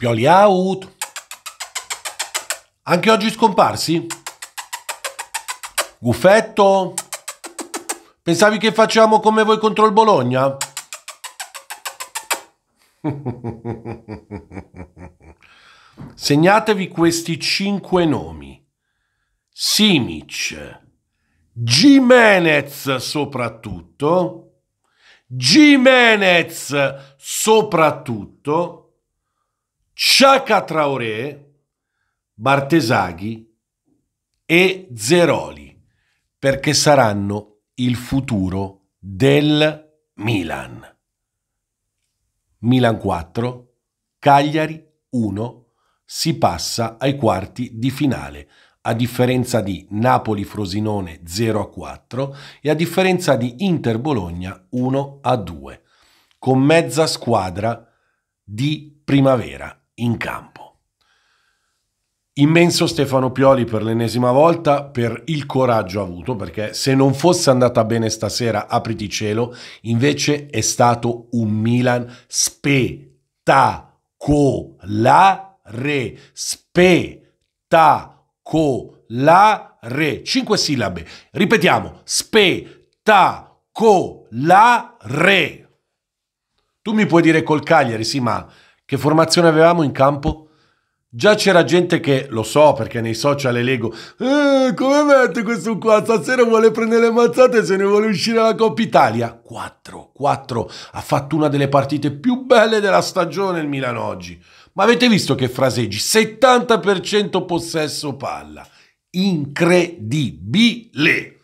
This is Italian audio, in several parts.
Pioli out. Anche oggi scomparsi? Guffetto? Pensavi che facciamo come voi contro il Bologna? Segnatevi questi cinque nomi. Simic, Jimenez soprattutto, Jimenez soprattutto, Ciaca Traoré, Bartesaghi e Zeroli, perché saranno il futuro del Milan. Milan 4, Cagliari 1, si passa ai quarti di finale, a differenza di Napoli-Frosinone 0 a 4 e a differenza di Inter-Bologna 1 a 2, con mezza squadra di primavera in campo. Immenso Stefano Pioli per l'ennesima volta per il coraggio avuto, perché se non fosse andata bene stasera, apriti cielo, invece è stato un Milan spettacolare, spettacolare, cinque sillabe, ripetiamo, spettacolare. Tu mi puoi dire col Cagliari, sì, ma che formazione avevamo in campo? Già c'era gente che, lo so perché nei social le leggo, eh, come mette questo qua? Stasera vuole prendere le mazzate e se ne vuole uscire la Coppa Italia. 4, 4, ha fatto una delle partite più belle della stagione il Milano oggi. Ma avete visto che fraseggi? 70% possesso palla. Incredibile!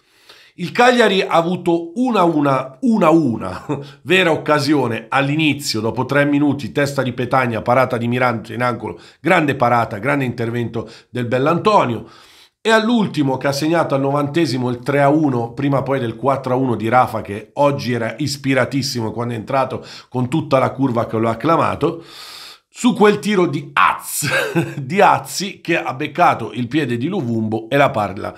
Il Cagliari ha avuto una una, una una, vera occasione all'inizio, dopo tre minuti, testa di Petagna, parata di Mirante in angolo, grande parata, grande intervento del Bellantonio. E all'ultimo che ha segnato al novantesimo il 3-1, prima poi del 4-1 di Rafa che oggi era ispiratissimo quando è entrato con tutta la curva che lo ha acclamato, su quel tiro di Az, di Azzi che ha beccato il piede di Luvumbo e la palla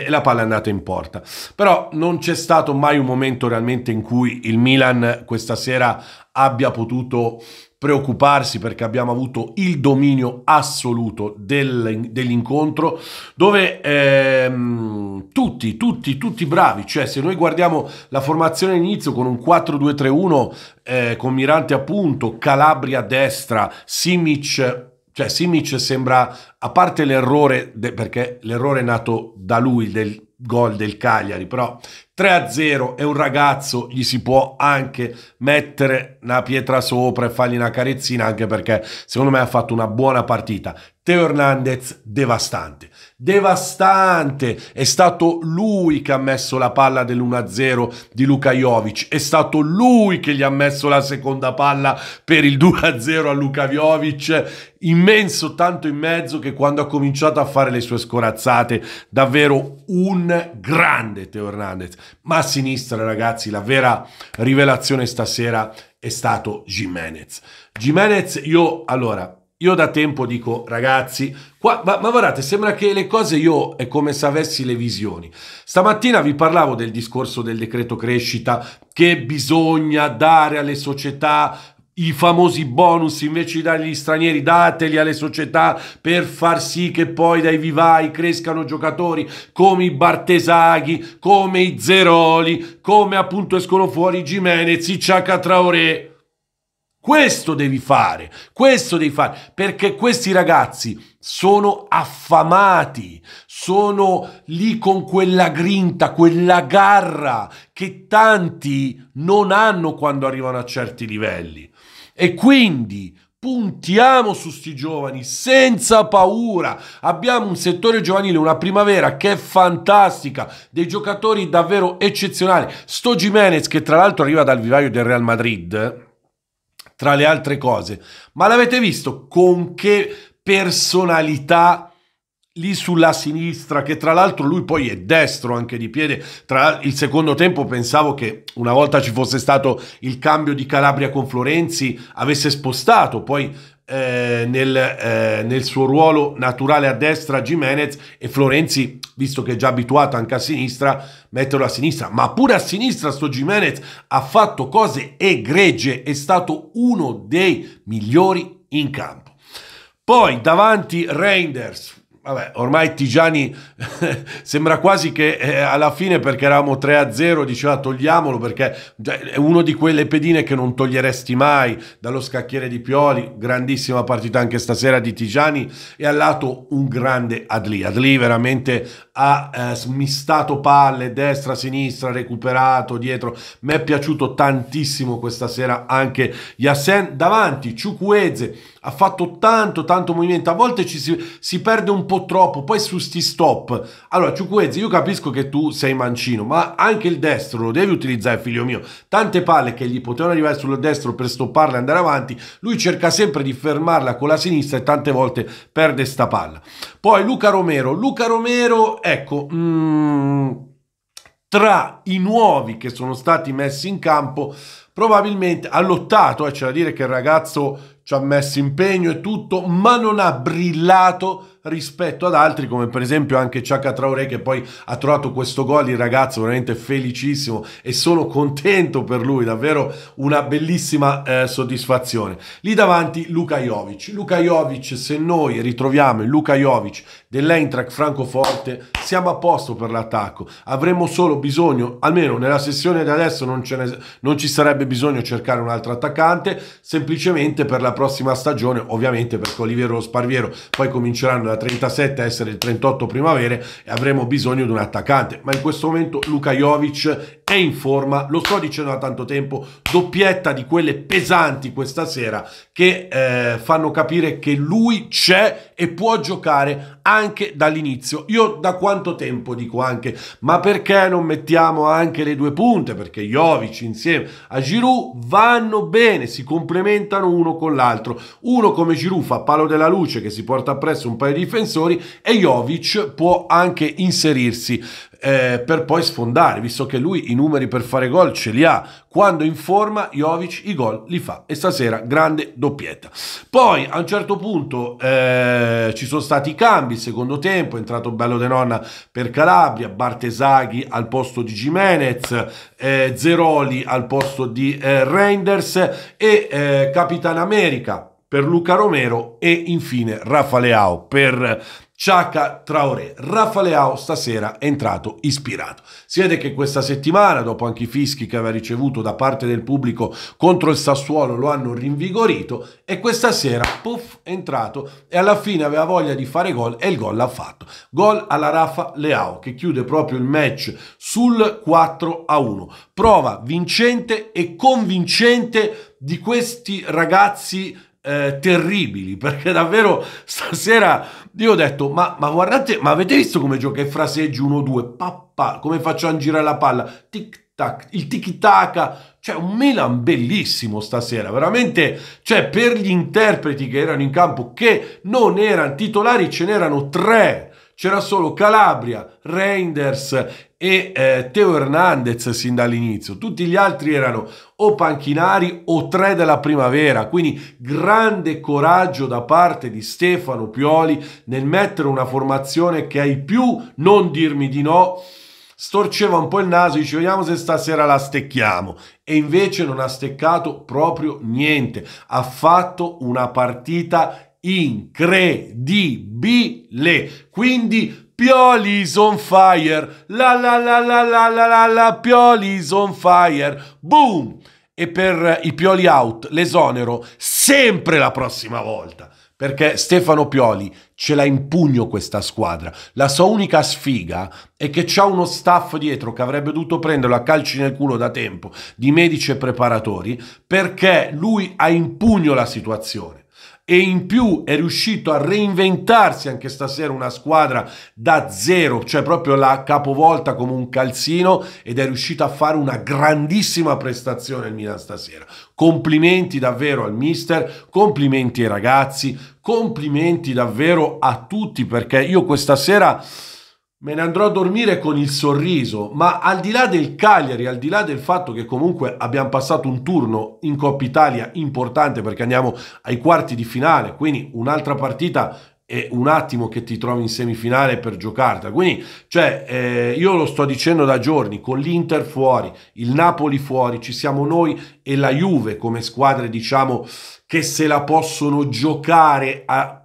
e la palla è andata in porta. Però non c'è stato mai un momento realmente in cui il Milan questa sera abbia potuto preoccuparsi perché abbiamo avuto il dominio assoluto del, dell'incontro dove ehm, tutti, tutti, tutti bravi, cioè se noi guardiamo la formazione inizio con un 4-2-3-1 eh, con Mirante appunto, Calabria a destra, Simic cioè Simic sembra, a parte l'errore, de, perché l'errore è nato da lui del gol del Cagliari, però 3-0 è un ragazzo, gli si può anche mettere una pietra sopra e fargli una carezzina, anche perché secondo me ha fatto una buona partita. Teo Hernandez devastante devastante. È stato lui che ha messo la palla dell'1-0 di Luka Jovic, è stato lui che gli ha messo la seconda palla per il 2-0 a Luka Jovic immenso tanto in mezzo che quando ha cominciato a fare le sue scorazzate davvero un grande Teo Hernandez ma a sinistra ragazzi la vera rivelazione stasera è stato Jimenez Jimenez io allora io da tempo dico, ragazzi, qua, ma, ma, guardate, sembra che le cose io è come se avessi le visioni. Stamattina vi parlavo del discorso del decreto crescita, che bisogna dare alle società i famosi bonus invece di dargli agli stranieri, dateli alle società per far sì che poi dai vivai crescano giocatori come i Bartesaghi, come i Zeroli, come appunto escono fuori Jimenez, i Ciacatraore. Questo devi fare, questo devi fare, perché questi ragazzi sono affamati, sono lì con quella grinta, quella garra che tanti non hanno quando arrivano a certi livelli. E quindi puntiamo su sti giovani senza paura. Abbiamo un settore giovanile, una primavera che è fantastica, dei giocatori davvero eccezionali. Sto Jimenez che tra l'altro arriva dal vivaio del Real Madrid tra le altre cose. Ma l'avete visto con che personalità lì sulla sinistra, che tra l'altro lui poi è destro anche di piede. Tra il secondo tempo pensavo che una volta ci fosse stato il cambio di Calabria con Florenzi, avesse spostato poi eh, nel, eh, nel, suo ruolo naturale a destra Jimenez e Florenzi, visto che è già abituato anche a sinistra, metterlo a sinistra. Ma pure a sinistra sto Jimenez ha fatto cose egregie, è stato uno dei migliori in campo. Poi davanti Reinders, Vabbè, ormai Tigiani sembra quasi che eh, alla fine perché eravamo 3-0 diceva togliamolo perché cioè, è uno di quelle pedine che non toglieresti mai dallo scacchiere di Pioli, grandissima partita anche stasera di Tigiani e al lato un grande Adli. Adli veramente ha eh, smistato palle destra, sinistra, recuperato dietro. Mi è piaciuto tantissimo questa sera anche Yassen davanti, Ciucueze ha fatto tanto, tanto movimento, a volte ci si, si perde un po' troppo, poi su sti stop. Allora, Ciucuezzi, io capisco che tu sei mancino, ma anche il destro lo devi utilizzare, figlio mio. Tante palle che gli potevano arrivare sul destro per stopparle e andare avanti, lui cerca sempre di fermarla con la sinistra e tante volte perde sta palla. Poi Luca Romero, Luca Romero, ecco... Mm, tra i nuovi che sono stati messi in campo, probabilmente ha lottato, eh, c'è da dire che il ragazzo ci ha messo impegno e tutto, ma non ha brillato rispetto ad altri, come per esempio anche Ciacca Traoré che poi ha trovato questo gol, il ragazzo veramente felicissimo e sono contento per lui, davvero una bellissima eh, soddisfazione. Lì davanti Luka Jovic. Luka Jovic, se noi ritroviamo il Luka Jovic dell'Eintracht Francoforte, siamo a posto per l'attacco. Avremo solo bisogno, almeno nella sessione di adesso non, ne, non ci sarebbe bisogno cercare un altro attaccante, semplicemente per la la prossima stagione, ovviamente perché Oliviero lo Sparviero poi cominceranno da 37 a essere il 38 primavera e avremo bisogno di un attaccante. Ma in questo momento Luka Jovic è in forma, lo sto dicendo da tanto tempo, doppietta di quelle pesanti questa sera che eh, fanno capire che lui c'è e può giocare anche dall'inizio. Io da quanto tempo dico anche, ma perché non mettiamo anche le due punte? Perché Jovic insieme a Giroud vanno bene, si complementano uno con l'altro. Uno come Giroud fa palo della luce che si porta appresso un paio di difensori e Jovic può anche inserirsi eh, per poi sfondare, visto che lui i numeri per fare gol ce li ha. Quando in forma Jovic i gol li fa e stasera grande doppietta. Poi a un certo punto eh, ci sono stati i cambi, secondo tempo è entrato Bello De Nonna per Calabria, Bartesaghi al posto di Jimenez, eh, Zeroli al posto di eh, Reinders e eh, Capitan America per Luca Romero e infine Rafaleao per Sciacca Traoré. Rafa Leao stasera è entrato ispirato. Si vede che questa settimana, dopo anche i fischi che aveva ricevuto da parte del pubblico contro il Sassuolo, lo hanno rinvigorito e questa sera, puff, è entrato e alla fine aveva voglia di fare gol e il gol l'ha fatto. Gol alla Rafa Leao che chiude proprio il match sul 4 a 1. Prova vincente e convincente di questi ragazzi eh, terribili perché davvero stasera io ho detto ma, ma guardate ma avete visto come gioca i fraseggi 1-2 pappa come faccio a girare la palla tic tac il tiki taka cioè un Milan bellissimo stasera veramente cioè per gli interpreti che erano in campo che non erano titolari ce n'erano tre c'era solo Calabria, Reinders e eh, Teo Hernandez sin dall'inizio. Tutti gli altri erano o panchinari o tre della primavera, quindi grande coraggio da parte di Stefano Pioli nel mettere una formazione che ai più non dirmi di no storceva un po' il naso, dice vediamo se stasera la stecchiamo e invece non ha steccato proprio niente, ha fatto una partita incredibile. Quindi Pioli's on fire, la la la la la la la la, Pioli's on fire, boom! E per i Pioli out l'esonero sempre la prossima volta, perché Stefano Pioli ce l'ha in pugno questa squadra. La sua unica sfiga è che c'ha uno staff dietro che avrebbe dovuto prenderlo a calci nel culo da tempo, di medici e preparatori, perché lui ha in pugno la situazione e in più è riuscito a reinventarsi anche stasera una squadra da zero, cioè proprio la capovolta come un calzino ed è riuscito a fare una grandissima prestazione il Milan stasera. Complimenti davvero al mister, complimenti ai ragazzi, complimenti davvero a tutti perché io questa sera me ne andrò a dormire con il sorriso, ma al di là del Cagliari, al di là del fatto che comunque abbiamo passato un turno in Coppa Italia importante perché andiamo ai quarti di finale, quindi un'altra partita è un attimo che ti trovi in semifinale per giocarla. Quindi, cioè, eh, io lo sto dicendo da giorni, con l'Inter fuori, il Napoli fuori, ci siamo noi e la Juve come squadre, diciamo, che se la possono giocare a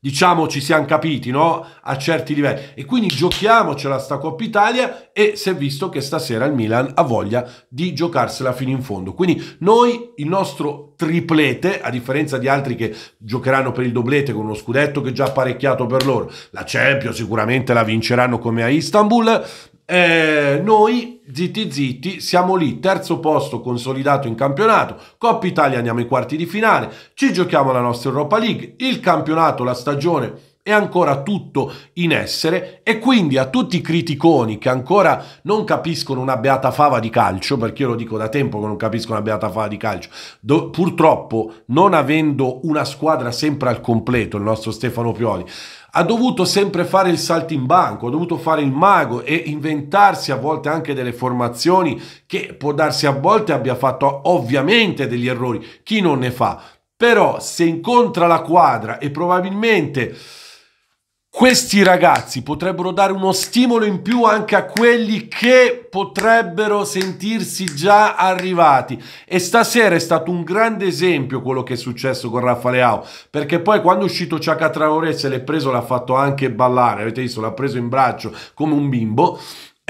diciamo ci siamo capiti, no? A certi livelli. E quindi giochiamocela sta Coppa Italia e si è visto che stasera il Milan ha voglia di giocarsela fino in fondo. Quindi noi il nostro triplete, a differenza di altri che giocheranno per il doblete con uno scudetto che è già apparecchiato per loro, la Champions sicuramente la vinceranno come a Istanbul, eh, noi, zitti zitti, siamo lì, terzo posto consolidato in campionato, Coppa Italia andiamo ai quarti di finale, ci giochiamo la nostra Europa League, il campionato, la stagione è ancora tutto in essere e quindi a tutti i criticoni che ancora non capiscono una beata fava di calcio, perché io lo dico da tempo che non capisco una beata fava di calcio, do, purtroppo non avendo una squadra sempre al completo, il nostro Stefano Pioli, ha dovuto sempre fare il saltimbanco, ha dovuto fare il mago e inventarsi a volte anche delle formazioni che può darsi a volte abbia fatto ovviamente degli errori, chi non ne fa? Però se incontra la quadra e probabilmente questi ragazzi potrebbero dare uno stimolo in più anche a quelli che potrebbero sentirsi già arrivati. E stasera è stato un grande esempio quello che è successo con Raffa Leao, perché poi quando è uscito Ciaca Traoré se l'è preso, l'ha fatto anche ballare, avete visto, l'ha preso in braccio come un bimbo.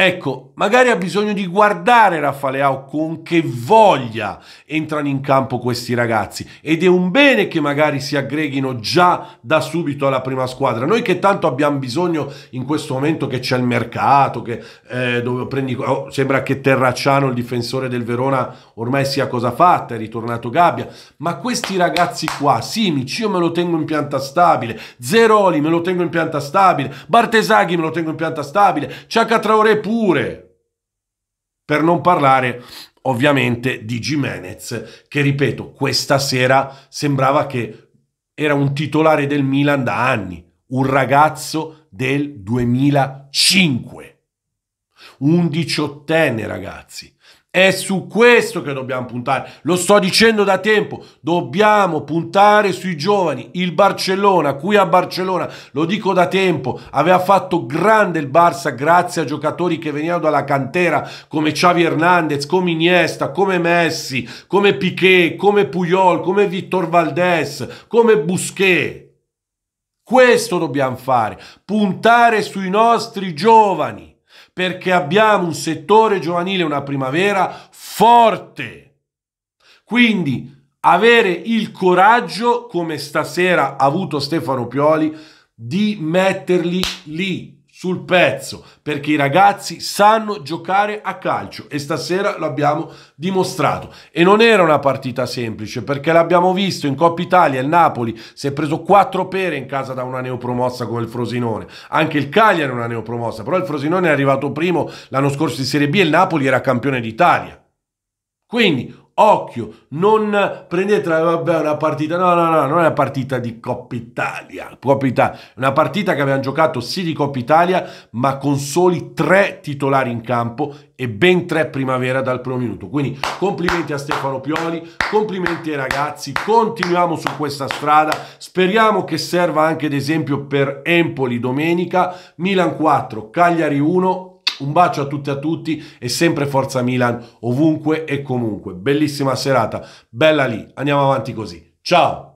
Ecco, magari ha bisogno di guardare Raffaleao con che voglia entrano in campo questi ragazzi ed è un bene che magari si aggreghino già da subito alla prima squadra. Noi che tanto abbiamo bisogno in questo momento che c'è il mercato, che eh, dove prendi, oh, sembra che Terracciano, il difensore del Verona, ormai sia cosa fatta, è ritornato Gabbia, ma questi ragazzi qua, Simic, io me lo tengo in pianta stabile, Zeroli me lo tengo in pianta stabile, Bartesaghi me lo tengo in pianta stabile, Ciacatraore pure. Per non parlare ovviamente di Jimenez, che ripeto, questa sera sembrava che era un titolare del Milan da anni, un ragazzo del 2005. Un diciottenne, ragazzi, è su questo che dobbiamo puntare. Lo sto dicendo da tempo. Dobbiamo puntare sui giovani. Il Barcellona, qui a Barcellona, lo dico da tempo, aveva fatto grande il Barça grazie a giocatori che venivano dalla cantera come Xavi Hernandez, come Iniesta, come Messi, come Piquet, come Puyol, come Vittor Valdés, come Busquet. Questo dobbiamo fare, puntare sui nostri giovani perché abbiamo un settore giovanile, una primavera forte. Quindi avere il coraggio, come stasera ha avuto Stefano Pioli, di metterli lì, sul pezzo perché i ragazzi sanno giocare a calcio e stasera lo abbiamo dimostrato e non era una partita semplice perché l'abbiamo visto in Coppa Italia il Napoli si è preso quattro pere in casa da una neopromossa come il Frosinone anche il Cagliari è una neopromossa però il Frosinone è arrivato primo l'anno scorso in Serie B e il Napoli era campione d'Italia quindi Occhio, non prendete eh, vabbè, una partita, no, no, no, non è una partita di Coppa Italia, Coppa Italia, una partita che avevano giocato sì di Coppa Italia, ma con soli tre titolari in campo e ben tre primavera dal primo minuto. Quindi complimenti a Stefano Pioli, complimenti ai ragazzi, continuiamo su questa strada, speriamo che serva anche ad esempio per Empoli domenica, Milan 4, Cagliari 1, un bacio a tutti e a tutti e sempre Forza Milan ovunque e comunque. Bellissima serata, bella lì, andiamo avanti così. Ciao!